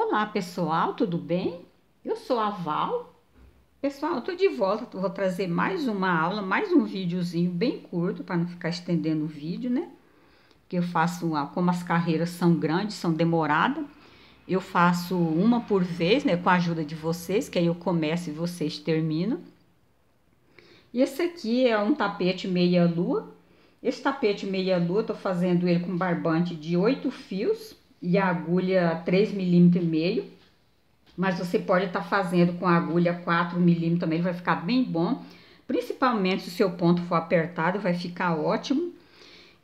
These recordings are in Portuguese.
Olá pessoal, tudo bem? Eu sou a Val. Pessoal, estou de volta, vou trazer mais uma aula, mais um videozinho bem curto para não ficar estendendo o vídeo, né? Porque eu faço, uma, como as carreiras são grandes, são demoradas, eu faço uma por vez, né, com a ajuda de vocês, que aí eu começo e vocês terminam. E esse aqui é um tapete meia lua. Esse tapete meia lua, estou fazendo ele com barbante de oito fios e a agulha 3 milímetros e meio, mas você pode estar tá fazendo com a agulha 4 milímetros também, vai ficar bem bom. Principalmente se o seu ponto for apertado, vai ficar ótimo.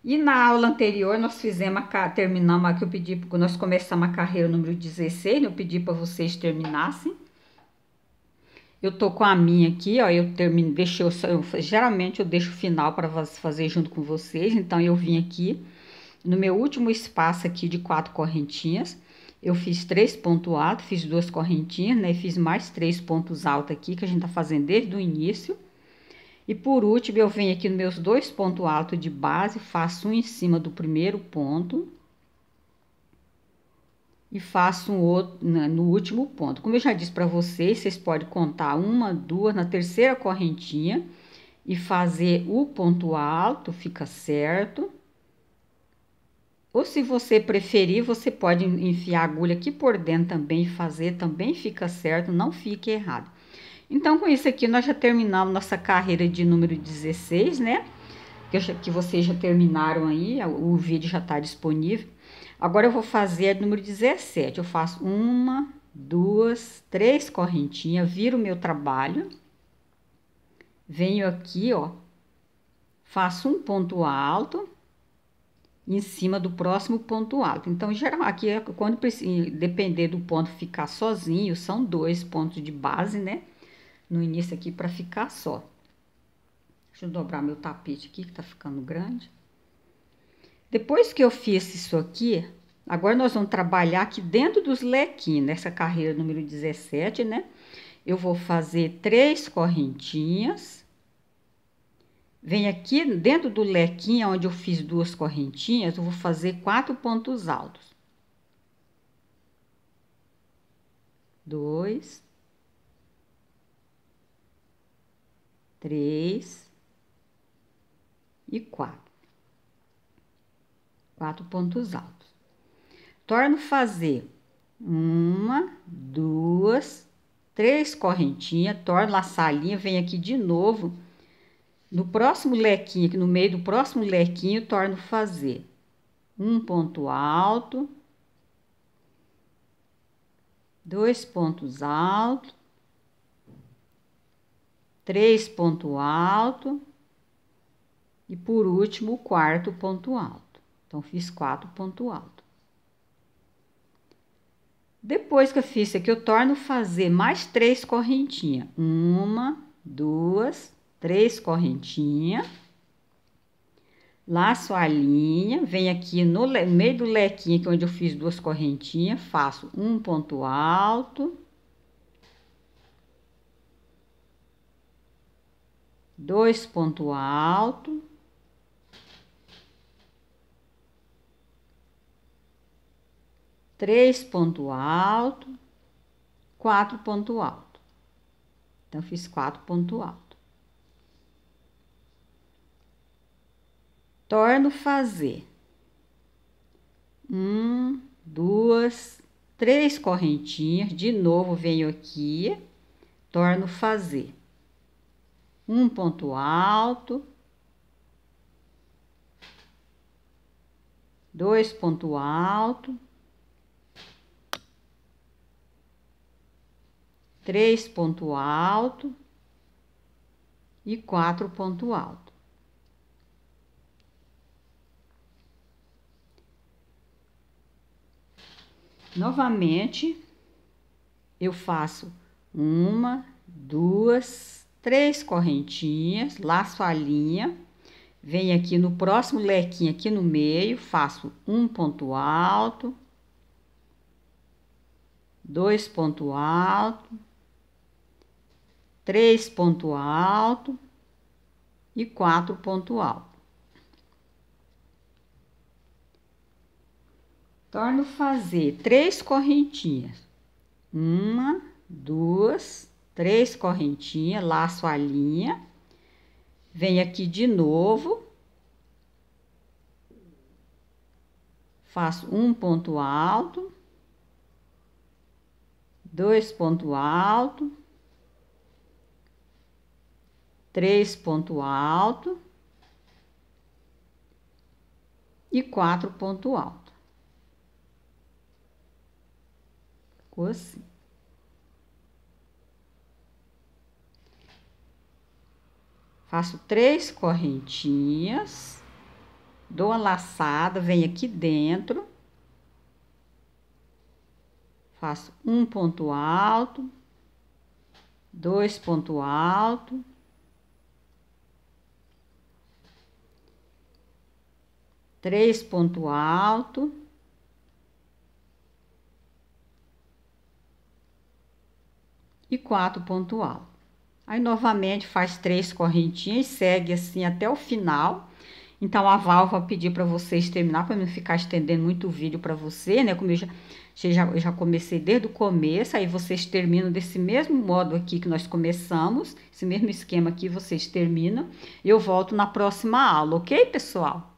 E na aula anterior nós fizemos, a, terminamos aqui, eu pedi, nós começamos a carreira número 16, né? eu pedi para vocês terminassem. Eu tô com a minha aqui, ó, eu termino, deixei, eu, geralmente eu deixo o final para fazer junto com vocês, então eu vim aqui no meu último espaço aqui de quatro correntinhas, eu fiz três pontos altos, fiz duas correntinhas, né? Fiz mais três pontos altos aqui, que a gente tá fazendo desde o início. E por último, eu venho aqui nos meus dois pontos altos de base, faço um em cima do primeiro ponto. E faço um outro né, no último ponto. Como eu já disse para vocês, vocês podem contar uma, duas, na terceira correntinha. E fazer o ponto alto, fica certo. Ou se você preferir, você pode enfiar a agulha aqui por dentro também e fazer, também fica certo, não fique errado. Então, com isso aqui, nós já terminamos nossa carreira de número 16, né? Que, já, que vocês já terminaram aí, o vídeo já está disponível. Agora, eu vou fazer a número 17. Eu faço uma, duas, três correntinhas, viro o meu trabalho. Venho aqui, ó, faço um ponto alto em cima do próximo ponto alto. Então, geral, aqui é quando depender do ponto ficar sozinho, são dois pontos de base, né? No início aqui para ficar só. Deixa eu dobrar meu tapete aqui que tá ficando grande. Depois que eu fiz isso aqui, agora nós vamos trabalhar aqui dentro dos lequinhos, nessa carreira número 17, né? Eu vou fazer três correntinhas Vem aqui dentro do lequinho onde eu fiz duas correntinhas, eu vou fazer quatro pontos altos. Dois. Três. E quatro. Quatro pontos altos. Torno fazer uma, duas, três correntinhas, torno laçar a linha, venho aqui de novo no próximo lequinho, aqui no meio do próximo lequinho, torno fazer um ponto alto, dois pontos altos, três ponto alto e por último o quarto ponto alto. Então fiz quatro ponto alto. Depois que eu fiz isso aqui, eu torno fazer mais três correntinhas. Uma, duas, três correntinhas, laço a linha, venho aqui no meio do lequinho, que é onde eu fiz duas correntinhas, faço um ponto alto, dois ponto alto, três ponto alto, quatro ponto alto. Então, fiz quatro ponto alto. torno fazer um, duas, três correntinhas, de novo venho aqui, torno fazer um ponto alto, dois ponto alto, três ponto alto e quatro ponto alto. Novamente, eu faço uma, duas, três correntinhas, laço a linha, venho aqui no próximo lequinho aqui no meio, faço um ponto alto, dois ponto alto, três ponto alto e quatro ponto alto. Torno fazer três correntinhas. Uma, duas, três correntinhas, laço a linha. Venho aqui de novo. Faço um ponto alto. Dois ponto alto. Três ponto alto. E quatro ponto alto. Ficou assim. Faço três correntinhas, dou uma laçada, venho aqui dentro, faço um ponto alto, dois ponto alto, três ponto alto. e quatro pontual. Aí novamente faz três correntinhas, segue assim até o final. Então a válvula pedir para vocês terminar para não ficar estendendo muito o vídeo para você, né? Como eu já, já, eu já comecei desde o começo, aí vocês terminam desse mesmo modo aqui que nós começamos, esse mesmo esquema aqui vocês terminam. Eu volto na próxima aula, ok, pessoal?